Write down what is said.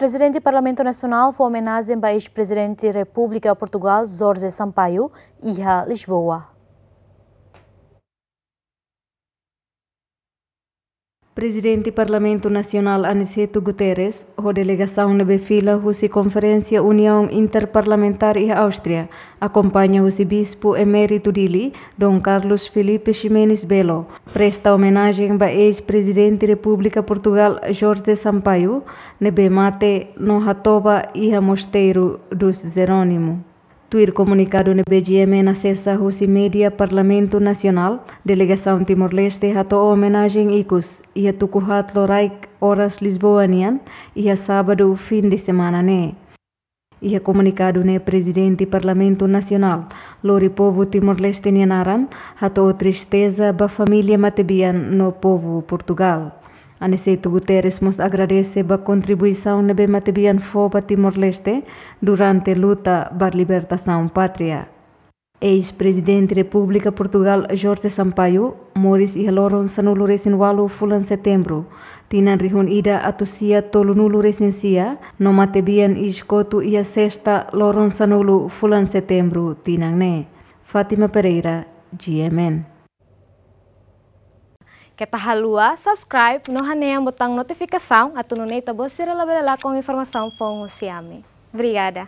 Presidente do Parlamento Nacional foi homenagem ao ex-presidente da República Portugal, Jorge Sampaio, a Lisboa. Presidente do Parlamento Nacional Aniceto Guterres, a delegação na Befila, a Conferência União Interparlamentar e Áustria, acompanha o Bispo Emérito Dili, Dom Carlos Felipe Ximenes Belo, presta homenagem ao ex-presidente da República Portugal Jorge Sampaio, na Bemate, no Hatoba e a Mosteiro dos Jerônimo. Tuir comunicado no BGM na sexta Rússia Media Parlamento Nacional, Delegação Timor-Leste hatou homenagem ICUS e a Tukuhat Loraik Horas Lisboanian e a sábado fim de semana né. E a comunicado né Presidente Parlamento Nacional, Lori povo timor-leste nianaran hatou tristeza ba família matebian no povo Portugal. Aniceto Guterres nos agradece a contribuição na Bematibian Foba Timor-Leste durante a luta para a libertação pátria. Ex-presidente da República Portugal Jorge Sampaio, Moris e Loron Sanulo Walu Fulan Setembro, Tinan Rihun Ida Atusia Tolunuluresensia, Nomatebian Iscoto e a Sexta Loron Sanulo Fulan Setembro, Tinan Ne. Fátima Pereira, GMN que Kita tá halua, subscribe, no haneang botão notificação, atuno neita bocira labela com informação fongo siame. Obrigada.